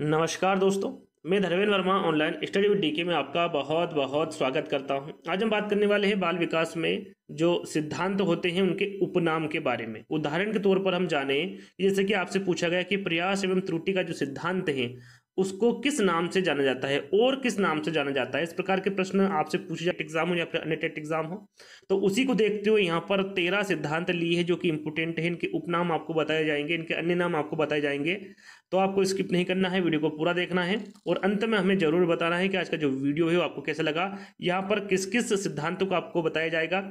नमस्कार दोस्तों मैं Dharmendra Verma online study with DK में आपका बहुत बहुत स्वागत करता हूं आज हम बात करने वाले हैं बाल विकास में जो सिद्धांत होते हैं उनके उपनाम के बारे में उदाहरण के तौर पर हम जाने जैसे कि आपसे पूछा गया कि प्रयास एवं त्रुटि का जो सिद्धांत है उसको किस नाम से जाना जाता है और किस नाम से जाना जाता है इस प्रकार के प्रश्न आपसे पूछे जाए एग्जाम हो या फिर अन्य टेट एग्जाम हो तो उसी को देखते हुए यहाँ पर तेरह सिद्धांत लिए हैं जो कि इम्पोर्टेंट है इनके उपनाम आपको बताए जाएंगे इनके अन्य नाम आपको बताए जाएंगे तो आपको स्किप नहीं करना है वीडियो को पूरा देखना है और अंत में हमें जरूर बताना है कि आज का जो वीडियो है वो आपको कैसा लगा यहाँ पर किस किस सिद्धांतों को आपको बताया जाएगा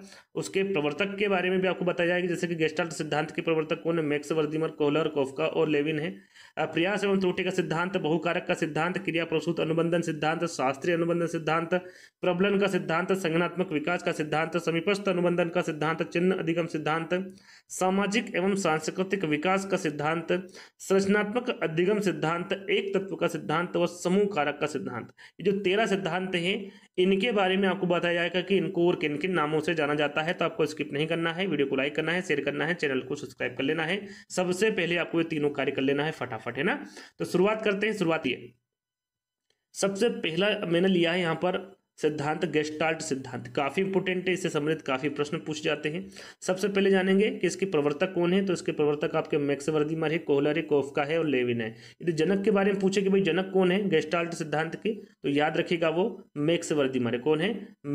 उसके प्रवर्तक के बारे में भी आपको बताया जाएगा जैसे कि गेस्टाल्ट सिद्धांत के प्रवर्तक कौन है मैक्स वर्दिमर कोहलर कोफका और लेविन है प्रयास एवं त्रुटि का सिद्धांत बहुकारक का सिद्धांत क्रिया प्रसूत अनुबंधन सिद्धांत शास्त्रीय अनुबंधन सिद्धांत प्रबलन का सिद्धांत संगनात्मक विकास का सिद्धांत समीपस्थ अनुबंधन का सिद्धांत चिन्ह अधिगम सिद्धांत सामाजिक एवं सांस्कृतिक विकास का सिद्धांत संरचनात्मक अधिगम सिद्धांत एक तत्व का सिद्धांत व समूह कारक का सिद्धांत ये जो तेरह सिद्धांत हैं इनके बारे में आपको बताया जाएगा कि इनको और किन किन नामों से जाना जाता है तो आपको स्किप नहीं करना है वीडियो को लाइक करना है शेयर करना है चैनल को सब्सक्राइब कर लेना है सबसे पहले आपको ये तीनों कार्य कर लेना है फटाफट है ना तो शुरुआत करते हैं शुरुआत ये सबसे पहला मैंने लिया है यहाँ पर सिद्धांत गेस्टाल्ट सिद्धांत काफ़ी इंपोर्टेंट है इससे संबंधित काफ़ी प्रश्न पूछ जाते हैं सबसे पहले जानेंगे कि इसके प्रवर्तक कौन है तो इसके प्रवर्तक आपके मैक्स वर्दीमर है कोहलर है कोफका है और लेविन है यदि जनक के बारे में पूछे कि भाई जनक कौन है गेस्टाल्ट सिद्धांत के तो याद रखेगा वो मैक्स वर्दीमर है कौन है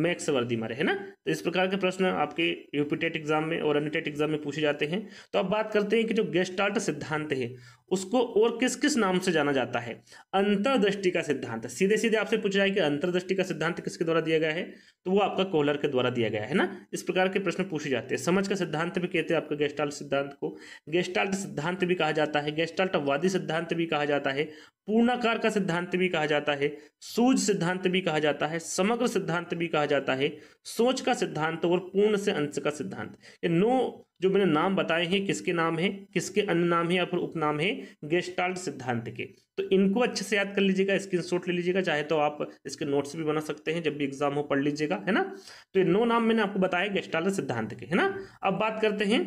मैक्स वर्दीमर है ना तो इस प्रकार के प्रश्न आपके यूपीटेट एग्जाम e में और अनटेट एग्जाम e में पूछे जाते हैं तो अब बात करते हैं कि जो गेस्टाल्ट सिद्धांत है उसको और किस किस नाम से जाना जाता है अंतर्दृष्टि का सिद्धांत सीधे सीधे आपसे पूछा जाए कि अंतर्दृष्टि का सिद्धांत किसके द्वारा दिया गया है तो वो आपका कोहलर के द्वारा दिया गया है ना इस प्रकार के प्रश्न पूछे जाते हैं समझ का सिद्धांत भी कहते हैं आपका गेस्टाल्ट सिद्धांत को गेस्टाल्ट सिद्धांत भी कहा जाता है गेस्टाल्टवादी सिद्धांत भी कहा जाता है पूर्णाकार का सिद्धांत भी कहा जाता है सूझ सिद्धांत भी कहा जाता है समग्र सिद्धांत भी कहा जाता है सोच का सिद्धांत और पूर्ण से अंश का सिद्धांत ये नौ जो मैंने नाम बताए हैं किसके नाम है किसके अन्य नाम है या फिर उपनाम है गेस्टाल्ट सिद्धांत के तो इनको अच्छे से याद कर लीजिएगा स्क्रीन ले लीजिएगा चाहे तो आप इसके नोट्स भी बना सकते हैं जब भी एग्जाम हो पढ़ लीजिएगा है ना तो ये नो नाम मैंने आपको बताया गेस्टाल्ट सिद्धांत के है ना अब बात करते हैं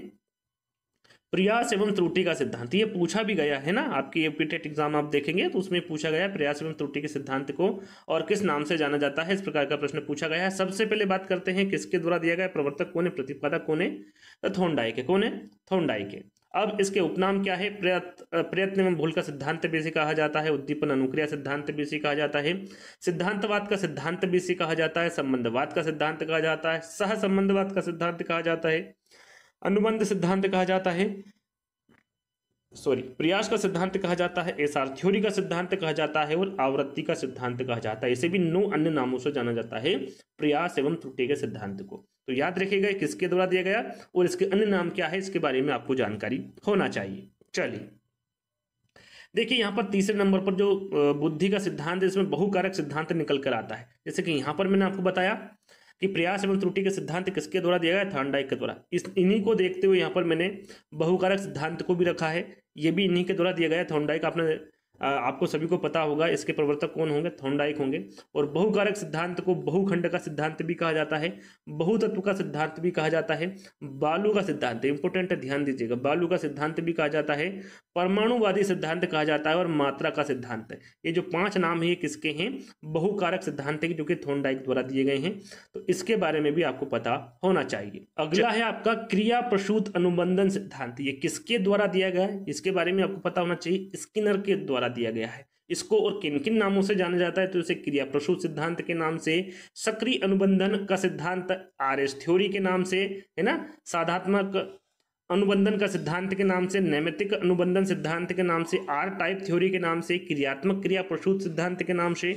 प्रयास एवं त्रुटि का सिद्धांत ये पूछा भी गया है ना आपकी एपीटेट एग्जाम आप देखेंगे तो उसमें पूछा गया है प्रयास एवं त्रुटि के सिद्धांत को और किस नाम से जाना जाता है इस प्रकार का प्रश्न पूछा गया है सबसे पहले बात करते हैं किसके द्वारा दिया गया प्रवर्तक कौन है प्रतिपादक कौन है थोंडाई के कौन है थोंडाई के अब इसके उपनाम क्या है प्रयत्न प्रयत्न भूल का सिद्धांत भी इसे कहा जाता है उद्दीपन अनुक्रिया सिद्धांत भी इसे कहा जाता है सिद्धांतवाद का सिद्धांत भी इसे कहा जाता है संबंधवाद का सिद्धांत कहा जाता है सह संबंधवाद का सिद्धांत कहा जाता है अनुबंध सिद्धांत कहा जाता है सॉरी प्रयास का सिद्धांत कहा जाता है एसआर थ्योरी का सिद्धांत कहा जाता है और आवृत्ति का सिद्धांत कहा जाता है इसे भी नौ अन्य नामों से जाना जाता है प्रयास एवं त्रुटि के सिद्धांत को तो याद रखिएगा किसके द्वारा दिया गया और इसके अन्य नाम क्या है इसके बारे में आपको जानकारी होना चाहिए चलिए देखिए यहाँ पर तीसरे नंबर पर जो बुद्धि का सिद्धांत है इसमें बहुकारक सिद्धांत निकल कर आता है जैसे कि यहाँ पर मैंने आपको बताया कि प्रयास एवं त्रुटि के सिद्धांत किसके द्वारा दिया गया अंडाइक के द्वारा इस इन्हीं को देखते हुए यहाँ पर मैंने बहुकारक सिद्धांत को भी रखा है ये भी इन्हीं के द्वारा दिया गया अंडाइक आपने आपको सभी को पता होगा इसके प्रवर्तक कौन होंगे थोंडाइक होंगे और बहुकारक सिद्धांत को बहुखंड का सिद्धांत भी कहा जाता है बहुतत्व का सिद्धांत भी कहा जाता है बालू का सिद्धांत इंपोर्टेंट ध्यान दीजिएगा बालू का सिद्धांत भी कहा जाता है परमाणुवादी सिद्धांत कहा जाता है और मात्रा का सिद्धांत ये जो पांच नाम है ये किसके हैं बहुकारक सिद्धांत जो कि थोंडाइक द्वारा दिए गए हैं तो इसके बारे में भी आपको पता होना चाहिए अगला अच्छा। है आपका क्रिया प्रसूत अनुबंधन सिद्धांत ये किसके द्वारा दिया गया है इसके बारे में आपको पता होना चाहिए स्किनर के द्वारा बता दिया गया है इसको और किन किन नामों से जाना जाता है तो इसे क्रिया प्रसूत सिद्धांत के नाम से सक्रिय अनुबंधन का सिद्धांत आर एस थ्योरी के नाम से है ना साधात्मक अनुबंधन का सिद्धांत के नाम से नैमितिक अनुबंधन सिद्धांत के नाम से आर टाइप थ्योरी के नाम से क्रियात्मक क्रिया प्रसूत सिद्धांत के नाम से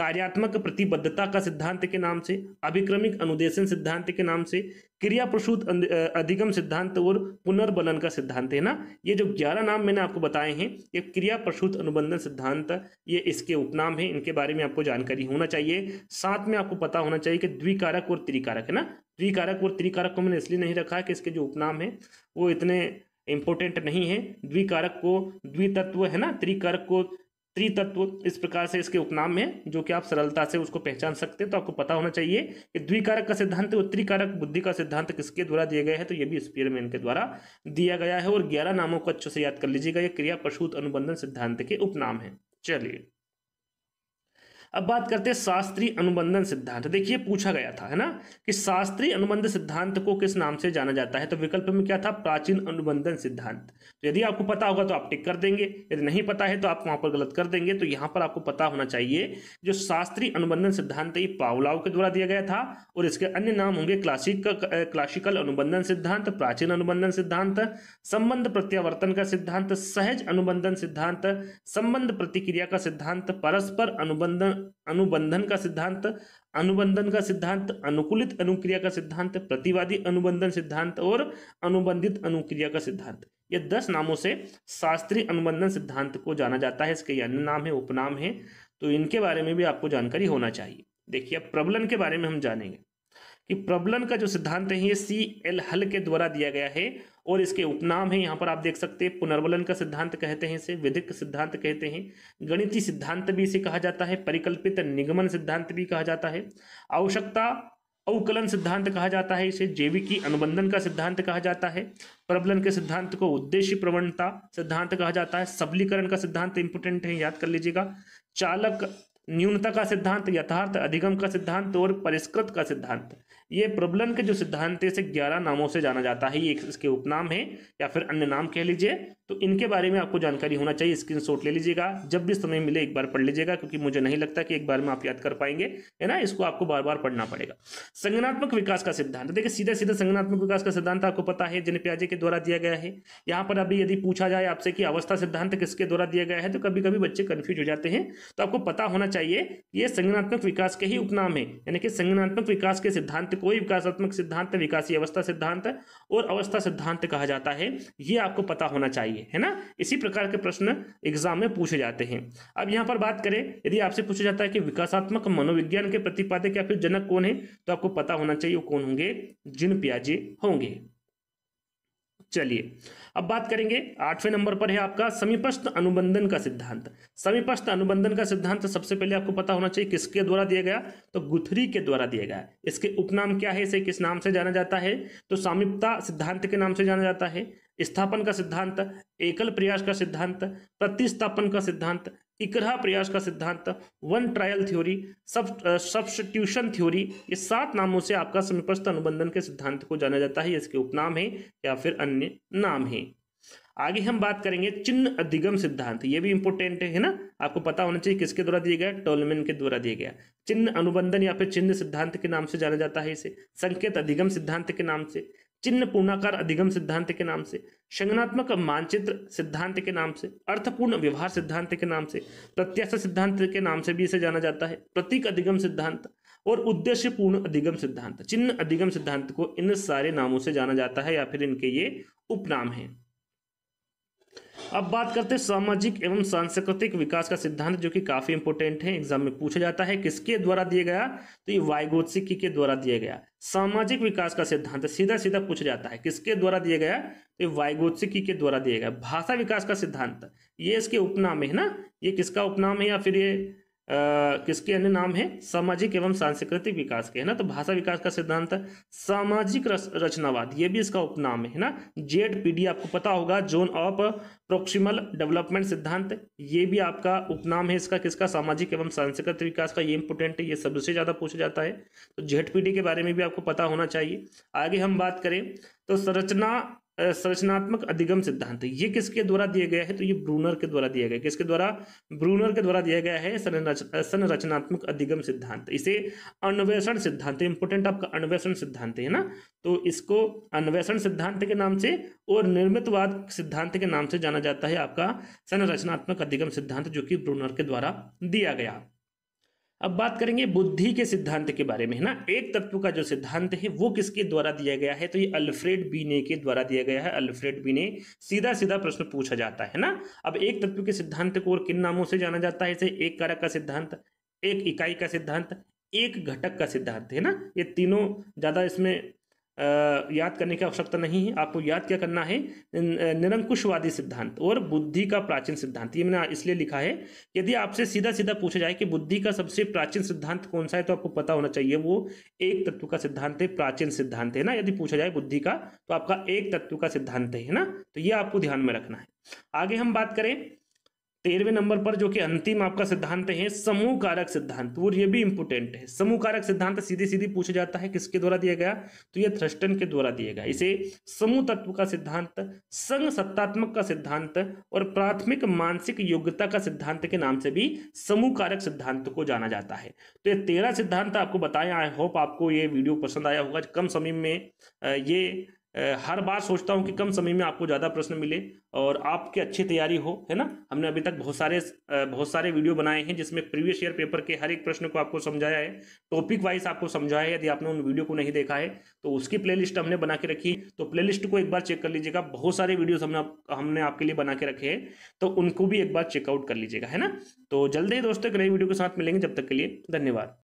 कार्यात्मक प्रतिबद्धता का सिद्धांत के नाम से अभिक्रमिक अनुदेशन सिद्धांत के नाम से क्रिया प्रसूत अं, अधिगम सिद्धांत और पुनर्बलन का सिद्धांत है ना ये जो ग्यारह नाम मैंने आपको बताए हैं ये क्रिया प्रसूत अनुबंधन सिद्धांत ये इसके उपनाम है इनके बारे में आपको जानकारी होना चाहिए साथ में आपको पता होना चाहिए कि द्विकारक और त्रिकारक है ना द्विकारक और त्रिकारक को मैंने इसलिए नहीं रखा कि इसके जो उपनाम है वो इतने इंपॉर्टेंट नहीं है द्विकारक को द्वितत्व है ना त्रिकारक को त्रितत्व इस प्रकार से इसके उपनाम है जो कि आप सरलता से उसको पहचान सकते हैं तो आपको पता होना चाहिए कि द्विकारक का सिद्धांत और त्रिकारक बुद्धि का सिद्धांत किसके द्वारा दिया गया है तो ये भी स्पीयरमैन के द्वारा दिया गया है और ग्यारह नामों को अच्छे से याद कर लीजिएगा यह क्रिया पशुत अनुबंधन सिद्धांत के उपनाम है चलिए अब बात करते हैं शास्त्रीय अनुबंधन सिद्धांत देखिए पूछा गया था है ना कि शास्त्रीय अनुबंध सिद्धांत को किस नाम से जाना जाता है तो विकल्प में क्या था प्राचीन अनुबंधन सिद्धांत तो यदि आपको पता होगा तो आप टिक कर देंगे यदि नहीं पता है तो आप वहां पर गलत कर देंगे तो यहां पर आपको पता होना चाहिए जो शास्त्रीय अनुबंधन सिद्धांत ये पावलाव के द्वारा दिया गया था और इसके अन्य नाम होंगे क्लासिक क्लासिकल अनुबंधन सिद्धांत प्राचीन अनुबंधन सिद्धांत संबंध प्रत्यावर्तन का सिद्धांत सहज अनुबंधन सिद्धांत संबंध प्रतिक्रिया का सिद्धांत परस्पर अनुबंधन अनुबंधन का सिद्धांत अनुबंधन का सिद्धांत अनुकूलित अनुक्रिया का सिद्धांत प्रतिवादी अनुबंधन सिद्धांत और अनुबंधित अनुक्रिया का सिद्धांत ये दस नामों से शास्त्रीय अनुबंधन सिद्धांत को जाना जाता है इसके अन्य नाम है उपनाम है तो इनके बारे में भी आपको जानकारी होना चाहिए देखिए अब प्रबलन के बारे में हम जानेंगे कि प्रबलन का जो सिद्धांत है ये सी एल हल के द्वारा दिया गया है और इसके उपनाम है यहाँ पर आप देख सकते हैं पुनर्वलन का सिद्धांत कहते हैं इसे विधिक सिद्धांत कहते हैं गणितीय सिद्धांत भी इसे कहा जाता है परिकल्पित निगमन सिद्धांत भी कहा जाता है आवश्यकता अवकलन सिद्धांत कहा जाता है इसे जैविकी अनुबंधन का सिद्धांत कहा जाता है प्रबलन के सिद्धांत को उद्देश्य प्रवणता सिद्धांत कहा जाता है सबलीकरण का सिद्धांत इंपोर्टेंट है याद कर लीजिएगा चालक न्यूनता का सिद्धांत यथार्थ अधिगम का सिद्धांत और परिष्कृत का सिद्धांत ये प्रबलन के जो सिद्धांत से ग्यारह नामों से जाना जाता है ये इसके उपनाम है या फिर अन्य नाम कह लीजिए तो इनके बारे में आपको जानकारी होना चाहिए स्क्रीन शॉट ले लीजिएगा जब भी समय मिले एक बार पढ़ लीजिएगा क्योंकि मुझे नहीं लगता कि एक बार में आप याद कर पाएंगे है ना इसको आपको बार बार पढ़ना पड़ेगा संगनात्मक विकास का सिद्धांत देखिए सीधा सीधा संगनात्मक विकास का सिद्धांत आपको पता है जिन प्याजे के द्वारा दिया गया है यहाँ पर अभी यदि पूछा जाए आपसे कि अवस्था सिद्धांत किसके द्वारा दिया गया है तो कभी कभी बच्चे कन्फ्यूज हो जाते हैं तो आपको पता होना चाहिए ये संगनात्मक विकास के ही उपनाम है यानी कि संगनात्मक विकास के सिद्धांत कोई विकासात्मक सिद्धांत विकासी अवस्था सिद्धांत और अवस्था सिद्धांत कहा जाता है ये आपको पता होना चाहिए है ना इसी प्रकार के प्रश्न एग्जाम में पूछे जाते हैं अब यहाँ पर बात करें यदि आपसे पूछा जाता है कि विकासात्मक मनोविज्ञान के प्रतिपादक या फिर जनक कौन है तो आपको पता होना चाहिए वो कौन होंगे जिन प्याजे होंगे चलिए अब बात करेंगे आठवें नंबर पर है आपका समीपस्थ अनुबंधन का सिद्धांत समीपस्थ अनुबंधन का सिद्धांत सबसे पहले आपको पता होना चाहिए किसके द्वारा दिया गया तो गुथरी के द्वारा दिया गया इसके उपनाम क्या है इसे किस नाम से जाना जाता है तो सामिप्ता सिद्धांत के नाम से जाना जाता है स्थापन का सिद्धांत एकल प्रयास का सिद्धांत प्रतिस्थापन का सिद्धांत इकरा प्रयास का सिद्धांत वन ट्रायल थ्योरी सब सब्सटीट्यूशन थ्योरी ये सात नामों से आपका समीपस्थ अनुबंधन के सिद्धांत को जाना जाता है इसके उपनाम है या फिर अन्य नाम है आगे हम बात करेंगे चिन्ह अधिगम सिद्धांत ये भी इंपोर्टेंट है ना आपको पता होना चाहिए किसके द्वारा दिया गया टोलमेन के द्वारा दिया गया चिन्ह अनुबंधन या फिर चिन्ह सिद्धांत के नाम से जाना जाता है इसे संकेत अधिगम सिद्धांत के नाम से चिन्ह पूर्णाकार अधिगम सिद्धांत के नाम से संगनात्मक मानचित्र सिद्धांत के नाम से अर्थपूर्ण व्यवहार सिद्धांत के नाम से प्रत्याशा सिद्धांत के नाम से भी इसे जाना जाता है प्रतीक अधिगम सिद्धांत और उद्देश्य पूर्ण अधिगम सिद्धांत चिन्ह अधिगम सिद्धांत को इन सारे नामों से जाना जाता है या फिर इनके ये उपनाम हैं अब बात करते हैं सामाजिक एवं सांस्कृतिक विकास का सिद्धांत जो कि काफ़ी इंपोर्टेंट है एग्जाम में पूछा जाता है किसके द्वारा दिया गया तो ये वायगोत्सिकी के द्वारा दिया गया सामाजिक विकास का सिद्धांत सीधा सीधा पूछा जाता है किसके द्वारा दिया गया तो ये वायगोत्सिकी के द्वारा दिया गया भाषा विकास का सिद्धांत ये इसके उपनाम है ना ये किसका उपनाम है या फिर ये किसके अन्य नाम है सामाजिक एवं सांस्कृतिक विकास के है ना तो भाषा विकास का सिद्धांत सामाजिक रचनावाद ये भी इसका उपनाम है ना जेड पी आपको पता होगा जोन ऑफ प्रोक्सिमल डेवलपमेंट सिद्धांत ये भी आपका उपनाम है इसका किसका सामाजिक एवं सांस्कृतिक विकास का ये इंपोर्टेंट है ये सबसे ज़्यादा पूछा जाता है तो जेड के बारे में भी आपको पता होना चाहिए आगे हम बात करें तो संरचना संरचनात्मक अधिगम सिद्धांत ये किसके द्वारा दिया गया है तो ये ब्रूनर के द्वारा दिया गया किसके द्वारा ब्रूनर के द्वारा दिया गया है संरचनात्मक अधिगम सिद्धांत इसे अन्वेषण सिद्धांत इंपोर्टेंट आपका अन्वेषण सिद्धांत है ना तो इसको अन्वेषण सिद्धांत के नाम से और निर्मितवाद सिद्धांत के नाम से जाना जाता है आपका संरचनात्मक अधिगम सिद्धांत जो कि ब्रूनर के द्वारा दिया गया अब बात करेंगे बुद्धि के सिद्धांत के बारे में है ना एक तत्व का जो सिद्धांत है वो किसके द्वारा दिया गया है तो ये अल्फ्रेड बीने के द्वारा दिया गया है अल्फ्रेड बीने सीधा सीधा प्रश्न पूछा जाता है ना अब एक तत्व के सिद्धांत को और किन नामों से जाना जाता है जैसे एक कारक का सिद्धांत एक इकाई का सिद्धांत एक घटक का सिद्धांत है ना ये तीनों ज़्यादा इसमें याद करने की आवश्यकता नहीं है आपको याद क्या करना है निरंकुशवादी सिद्धांत और बुद्धि का प्राचीन सिद्धांत ये मैंने इसलिए लिखा है यदि आपसे सीधा सीधा पूछा जाए कि बुद्धि का सबसे प्राचीन सिद्धांत कौन सा है तो आपको पता होना चाहिए वो एक तत्व का सिद्धांत है प्राचीन सिद्धांत है ना यदि पूछा जाए बुद्धि का तो आपका एक तत्व का सिद्धांत है ना तो ये आपको ध्यान में रखना है आगे हम बात करें तेरहवें नंबर पर जो कि अंतिम आपका सिद्धांत है समूह कारक सिद्धांत वो ये भी इंपोर्टेंट है समूह कारक सिद्धांत सीधे सीधे पूछा जाता है किसके द्वारा दिया गया तो ये थ्रष्टन के द्वारा दिया गया इसे समूह तत्व का सिद्धांत संघ सत्तात्मक का सिद्धांत और प्राथमिक मानसिक योग्यता का सिद्धांत के नाम से भी समूह कारक सिद्धांत को जाना जाता है तो ये तेरह सिद्धांत आपको बताया आई होप आपको ये वीडियो पसंद आया होगा कम समय में ये हर बार सोचता हूँ कि कम समय में आपको ज़्यादा प्रश्न मिले और आपके अच्छी तैयारी हो है ना हमने अभी तक बहुत सारे बहुत सारे वीडियो बनाए हैं जिसमें प्रीवियस ईयर पेपर के हर एक प्रश्न को आपको समझाया है टॉपिक वाइज आपको समझाया है यदि आपने उन वीडियो को नहीं देखा है तो उसकी प्लेलिस्ट हमने बना के रखी तो प्लेलिस्ट को एक बार चेक कर लीजिएगा बहुत सारे वीडियोज हमने हमने आपके लिए बना के रखे हैं तो उनको भी एक बार चेकआउट कर लीजिएगा है ना तो जल्द ही दोस्तों एक नई वीडियो के साथ मिलेंगे जब तक के लिए धन्यवाद